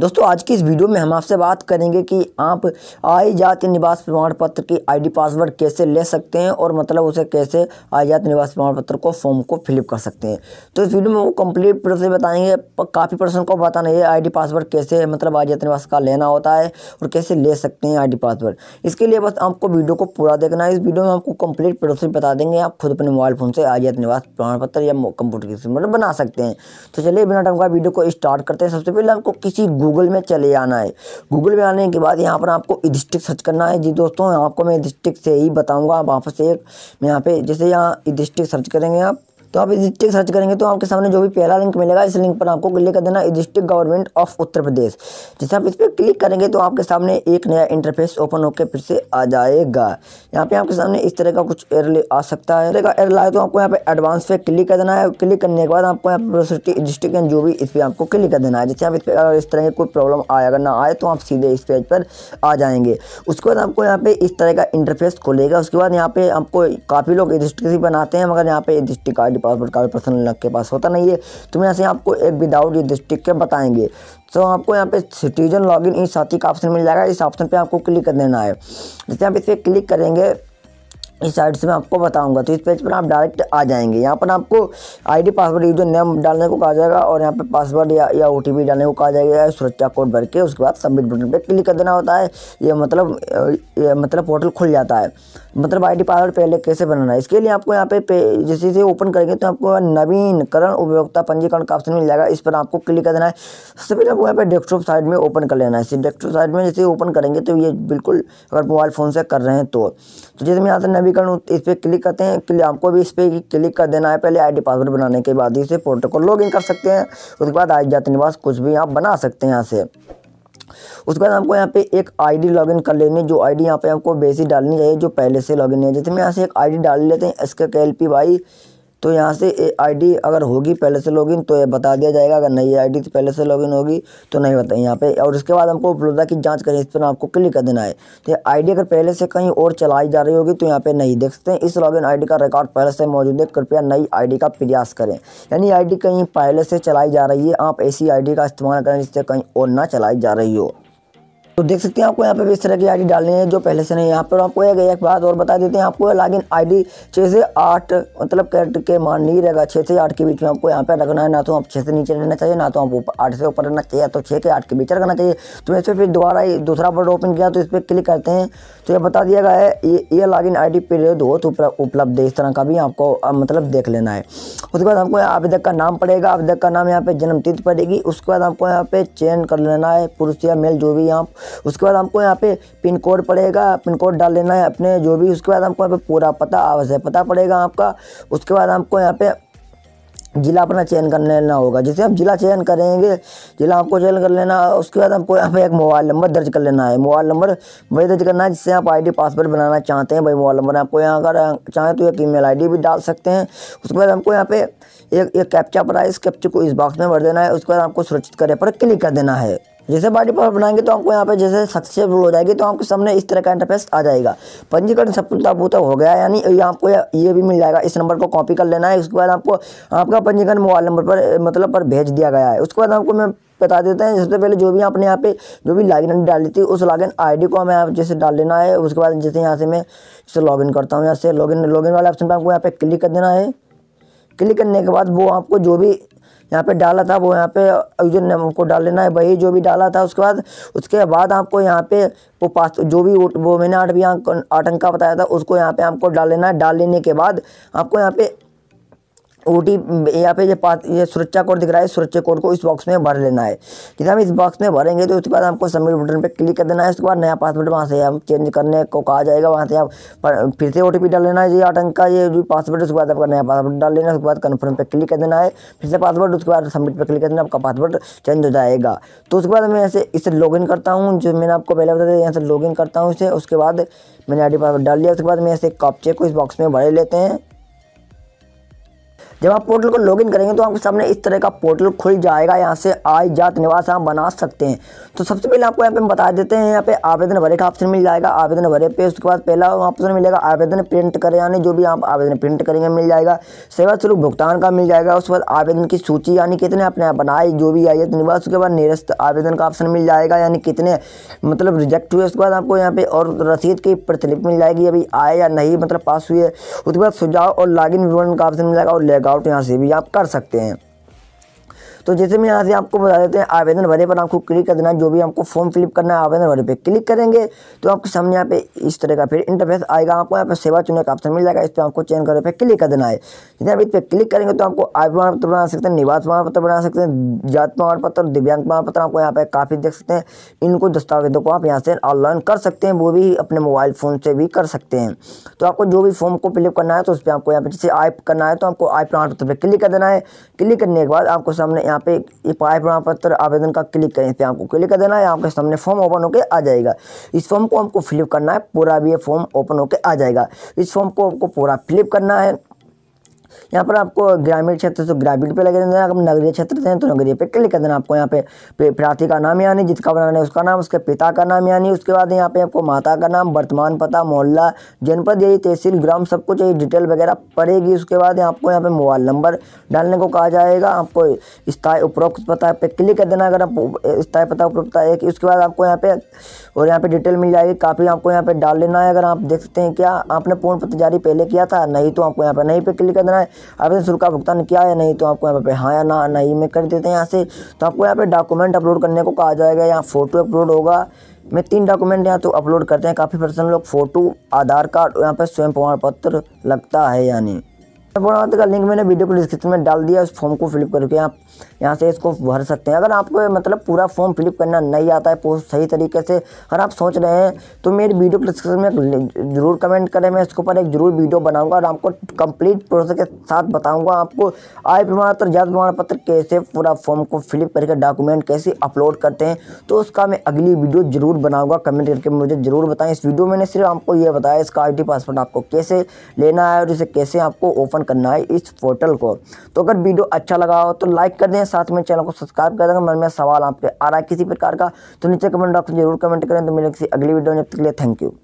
दोस्तों आज की इस वीडियो में हम आपसे बात करेंगे कि आप आय जाति निवास प्रमाण पत्र की आईडी पासवर्ड कैसे ले सकते हैं और मतलब उसे कैसे आय जाति निवास प्रमाण पत्र को फॉर्म को फिलअप कर सकते हैं तो इस वीडियो में वो कंप्लीट प्रोसेस बताएंगे काफ़ी पर्सन को बताना है आई पासवर्ड कैसे मतलब आय जाति निवास का लेना होता है और कैसे ले सकते हैं आई पासवर्ड इसके लिए बस आपको वीडियो को पूरा देखना है इस वीडियो में आपको कम्प्लीट प्रोसेस बता देंगे आप खुद अपने मोबाइल फ़ोन से आय जाति निवास प्रमाण पत्र या कंप्यूटर की मतलब बना सकते हैं तो चलिए बिना टाइम का वीडियो को स्टार्ट करते हैं सबसे पहले आपको किसी गूगल में चले आना है गूगल में आने के बाद यहाँ पर आपको इधिस्टिक सर्च करना है जी दोस्तों आपको मैं डिस्ट्रिक्ट से ही बताऊँगा आप वापस एक यहाँ पर जैसे यहाँ इधिस्टिक सर्च करेंगे आप तो आप डिस्ट्रिक्ट सर्च करेंगे तो आपके सामने जो भी पहला लिंक मिलेगा इस लिंक पर आपको क्लिक कर देना district government of Uttar Pradesh जैसे आप इस पर क्लिक करेंगे तो आपके सामने एक नया इंटरफेस ओपन होकर फिर से आ जाएगा यहाँ पे आपके सामने इस तरह का कुछ एयर आ सकता है एयर लाए तो आपको यहाँ पे एडवांस पे क्लिक कर देना है क्लिक करने के बाद आपको यहाँ पर डिस्ट्रिक्ट जो भी इस पर आपको क्लिक कर देना है जैसे आप इस पर अगर इस तरह की कोई प्रॉब्लम आए अगर ना आए तो आप सीधे इस पेज पर आ जाएंगे उसके बाद आपको यहाँ पे इस तरह का इंटरफेस खोलेगा उसके बाद यहाँ पे आपको काफ़ी लोग डिस्ट्रिक्ट बनाते हैं मगर यहाँ पे डिस्ट्रिक्ट डिपार्टमेंट का भी पर्सनल के पास होता नहीं है तो यहाँ से आपको एक विदाउट ये डिस्ट्रिक्ट के बताएंगे तो आपको यहाँ पे सिटीजन लॉगिन इन साथी का ऑप्शन मिल जाएगा इस ऑप्शन पे आपको क्लिक कर देना है जैसे आप इस पर क्लिक करेंगे इस साइड से मैं आपको बताऊंगा तो इस पेज पर आप डायरेक्ट आ जाएंगे यहाँ पर आपको आईडी पासवर्ड यूजर नेम डालने को कहा जाएगा और यहाँ पर पासवर्ड या या ओटीपी डालने को कहा जाएगा सुरक्षा कोड भर के उसके बाद सबमिट बटन पर क्लिक कर देना होता है ये मतलब ये मतलब पोर्टल खुल जाता है मतलब आईडी पासवर्ड पहले कैसे बनाना है इसके लिए आपको यहाँ पे, पे जैसे ओपन करेंगे तो आपको नवीनकरण उपभोक्ता पंजीकरण का ऑप्शन मिल जाएगा इस पर आपको क्लिक कर देना है सबसे पहले आपको यहाँ पर डेस्कटॉप साइड में ओपन कर लेना है डेस्कटॉप साइड में जैसे ओपन करेंगे तो ये बिल्कुल अगर मोबाइल फ़ोन से कर रहे हैं तो तो जैसे मैं यहाँ से नवीकरण इस पर क्लिक करते हैं क्लिक आपको भी इस पर क्लिक कर देना है पहले आईडी पासवर्ड बनाने के बाद इसे पोर्टल को लॉग इन कर सकते हैं उसके बाद आई जाति निवास कुछ भी आप बना सकते हैं यहाँ से उसके बाद हमको यहाँ पे एक आईडी लॉगिन कर लेनी है जो आईडी यहाँ पर हमको बेसिक डालनी चाहिए जो पहले से लॉगिन है जैसे मैं यहाँ से एक आई डाल लेते हैं एस के एल पी वाई तो यहाँ से आईडी अगर होगी पहले से लॉगिन तो ये बता दिया जाएगा अगर नई आईडी तो पहले से लॉगिन होगी तो नहीं बताएं यहाँ पे और इसके बाद हमको उपलब्धता की जांच करें इस पर आपको क्लिक कर देना है तो आईडी अगर पहले से कहीं और चलाई जा रही होगी तो यहाँ पे नहीं देख सकते हैं इस लॉगिन आईडी का रिकॉर्ड पहले से मौजूद है कृपया नई आई का प्रयास करें यानी आई कहीं पहले से चलाई जा रही है आप ऐसी आई का इस्तेमाल करें जिससे कहीं और ना चलाई जा रही हो तो देख सकते हैं आपको यहाँ पे भी इस तरह की आईडी डालनी है जो पहले से नहीं यहाँ पर आपको एक, एक बात और बता देते हैं आपको लॉगिन आईडी छः से आठ मतलब कैरेट के मान नहीं रहेगा छः से आठ के बीच में आपको यहाँ पे रखना है ना तो आप छः से नीचे रहना चाहिए ना तो आप आठ से ऊपर रहना चाहिए तो छः के आठ के बीच रखना चाहिए तो वैसे इस फिर दोबारा दूसरा बर्ड ओपन किया तो इस पर क्लिक करते हैं तो ये बता दिया गया है ये ये लॉगिन आई डी पीरियड हो तो उपलब्ध है इस तरह का भी आपको मतलब देख लेना है उसके बाद हमको आवेदक का नाम पड़ेगा आवेदक का नाम यहाँ पर जन्मतिथि पड़ेगी उसके बाद हमको यहाँ पे चेंज कर लेना है पुरुष या मेल जो भी यहाँ उसके बाद हमको यहाँ पे पिन कोड पड़ेगा पिन कोड डाल लेना है अपने जो भी उसके बाद हमको यहाँ पे पूरा पता आवश्यक है पता पड़ेगा आपका उसके बाद हमको यहाँ पे ज़िला अपना चयन कर लेना होगा जैसे हम ज़िला चयन करेंगे ज़िला हमको चयन कर लेना उसके बाद हमको यहाँ पे एक मोबाइल नंबर दर्ज कर लेना है मोबाइल नंबर वही दर्ज करना है जिससे आप आईडी पासवर्ड बनाना चाहते हैं भाई मोबाइल नंबर आपको यहाँ अगर चाहें तो एक ईमेल आईडी भी डाल सकते हैं उसके बाद हमको यहाँ पे एक एक कैप्चा पड़ा है इस कैप्चे को इस बॉक्स में भर देना है उसके बाद आपको सुरक्षित करें पर क्लिक कर देना है जैसे बॉडी पार्ट बनाएंगे तो आपको यहाँ पे जैसे सक्सेसफुल हो जाएगी तो आपके सामने इस तरह का इंटरफेस आ जाएगा पंजीकरण सफलतापूर्वक हो गया यानी आपको ये भी मिल जाएगा इस नंबर को कॉपी कर लेना है उसके बाद आपको आपका पंजीकरण मोबाइल नंबर पर मतलब पर भेज दिया गया है उसके बाद आपको मैं बता देते हैं सबसे पहले जो भी आपने यहाँ पे जो भी लॉगिन आई डाली थी उस लॉगिन आईडी को हमें आप जैसे डाल लेना है उसके बाद जैसे यहाँ से मैं इसे लॉगिन करता हूँ यहाँ से लॉगिन लॉगिन वाले ऑप्शन पर आपको यहाँ पे क्लिक कर देना है क्लिक करने के बाद वो आपको जो भी यहाँ पे डाला था वो यहाँ पे यूजर नेम हमको डाल लेना है वही जो भी डाला था उसके बाद उसके बाद आपको यहाँ पे वो पास जो भी वो, मैंने आठ भी आठ अंक का बताया था उसको यहाँ पे आपको डाल लेना है डाल लेने के बाद आपको यहाँ पे ओ टी यहाँ पे ये पात ये सुरक्षा कोड दिख रहा है सुरक्षा कोड को इस बॉक्स में भर लेना है जब हम इस बॉक्स में भरेंगे तो उसके बाद हमको सबमिट बटन पे क्लिक कर देना है उसके बाद नया पासवर्ड वहाँ से हम चेंज करने को कहा जाएगा वहाँ से आप फिर से ओ डाल लेना है ये आटंक का ये जो पासवर्ड उसके बाद आपका नया पासवर्ड डाल लेना है उसके बाद कन्फर्म पर क्लिक कर देना है फिर से पासवर्ड उसके बाद सबमिट पर क्लिक कर देना आपका पासवर्ड चेंज हो जाएगा तो उसके बाद मैं ऐसे इसे इन करता हूँ जो मैंने आपको पहले बताया यहाँ से इन करता हूँ इसे उसके बाद मैंने आई पासवर्ड डाल लिया उसके बाद मैं ऐसे कॉपचे को इस बॉक्स में भरे लेते हैं जब आप पोर्टल को लॉगिन करेंगे तो आपके सामने इस तरह का पोर्टल खुल जाएगा यहाँ से आय जात निवास आप बना सकते हैं तो सबसे पहले आपको यहाँ पे बता देते हैं यहाँ पे आवेदन भरे का ऑप्शन मिल जाएगा आवेदन भरे पे उसके बाद पहला ऑप्शन मिलेगा आवेदन प्रिंट करें यानी जो भी आप आवेदन प्रिंट करेंगे मिल जाएगा सेवा शुल्क भुगतान का मिल जाएगा उसके बाद आवेदन की सूची यानी कितने अपने आप बनाए जो भी आयत निवास उसके बाद निरस्त आवेदन का ऑप्शन मिल जाएगा यानी कितने मतलब रिजेक्ट हुए उसके बाद आपको यहाँ पे और रसीद की प्रतिलिपि मिल जाएगी अभी आए या नहीं मतलब पास हुए उसके बाद सुझाव और लॉगिन विवरण का ऑप्शन मिल जाएगा और लेगा वर्कआउट यहाँ से भी आप कर सकते हैं तो जैसे मैं यहाँ से आपको बता देते हैं आवेदन भरे पर आपको क्लिक कर देना जो भी आपको फॉर्म फिलअप करना है आवेदन भरे पर क्लिक करेंगे तो आपके सामने यहाँ पे इस तरह का फिर इंटरफेस आएगा आपको यहाँ पे सेवा चुनने का ऑप्शन मिल जाएगा इस पर आपको चयन करने पर क्लिक कर देना है जैसे आप इस पर क्लिक करेंगे तो आपको आय प्रमाण पत्र बना सकते हैं निवास प्रमाण पत्र बना सकते हैं जात प्रमाण पत्र दिव्यांग प्रमाण पत्र आपको यहाँ पे काफ़ी देख सकते हैं इनको दस्तावेजों को आप यहाँ से ऑनलाइन कर सकते हैं वो भी अपने मोबाइल फ़ोन से भी कर सकते हैं तो आपको जो भी फॉर्म को फिलअप करना है तो उस पर आपको यहाँ पे जैसे आय करना है तो आपको आय प्रमाण पत्र पर क्लिक कर देना है क्लिक करने के बाद आपको सामने यहाँ यहाँ पे ये पाए प्रमाण पत्र आवेदन का क्लिक करें इस पर आपको क्लिक कर देना है आपके सामने फॉर्म ओपन होकर आ जाएगा इस फॉर्म को हमको फिलिप करना है पूरा भी ये फॉर्म ओपन होकर आ जाएगा इस फॉर्म को आपको पूरा फिलिप करना है यहाँ पर आपको ग्रामीण क्षेत्र से तो ग्रामीण पे लगे देना अगर नगरीय क्षेत्र से हैं तो नगरीय पे क्लिक कर देना आपको यहाँ पे प्रार्थी का नाम यानी जिसका बनाना है उसका नाम उसके पिता का नाम यानी उसके बाद यहाँ पे आपको माता का नाम वर्तमान पता मोहल्ला जनपद यही तहसील ग्राम सब कुछ यही डिटेल वगैरह पड़ेगी उसके बाद आपको यहाँ पर मोबाइल नंबर डालने को कहा जाएगा आपको स्थायी उपरोक्त पता पे क्लिक कर देना अगर आप स्थायी पता उपरोक्त है उसके बाद आपको यहाँ पे और यहाँ पे डिटेल मिल जाएगी काफ़ी आपको यहाँ पे डाल लेना है अगर आप देख सकते हैं क्या आपने पूर्ण पत्र जारी पहले किया था नहीं तो आपको यहाँ पे नहीं पे क्लिक कर देना है आपने शुल्क का भुगतान किया या नहीं तो आपको यहाँ पे हाँ या ना नहीं में कर देते हैं यहाँ से तो आपको यहाँ पे डॉक्यूमेंट अपलोड करने को कहा जाएगा यहाँ फ़ोटो अपलोड होगा मैं तीन डॉक्यूमेंट यहाँ तो अपलोड करते हैं काफ़ी पर्सन लोग फ़ोटो आधार कार्ड यहाँ पर स्वयं प्रमाण पत्र लगता है यानी फॉर्म का लिंक मैंने वीडियो को डिस्क्रिप्शन में डाल दिया उस फॉर्म को फिलअप करके आप यहाँ से इसको भर सकते हैं अगर आपको मतलब पूरा फॉर्म फिलअप करना नहीं आता है पोस्ट सही तरीके से अगर आप सोच रहे हैं तो मेरे वीडियो को डिस्क्रिप्शन में जरूर कमेंट करें मैं इसके ऊपर एक जरूर वीडियो बनाऊँगा और आपको कंप्लीट प्रोसेस के साथ बताऊँगा आपको आय प्रमाण पत्र जात प्रमाण पत्र कैसे पूरा फॉर्म को फिलअप करके डॉक्यूमेंट कैसे अपलोड करते हैं तो उसका मैं अगली वीडियो जरूर बनाऊँगा कमेंट करके मुझे ज़रूर बताएँ इस वीडियो मैंने सिर्फ आपको ये बताया इसका आई पासवर्ड आपको कैसे लेना है और इसे कैसे आपको ओपन करना है इस पोर्टल को तो अगर वीडियो अच्छा लगा हो तो लाइक कर दें साथ में चैनल को सब्सक्राइब कर देंगे मन में सवाल आपके आ रहा है किसी प्रकार का तो नीचे कमेंट बॉक्स में जरूर कमेंट करें तो मिले किसी अगली वीडियो में जब तक लिए थैंक यू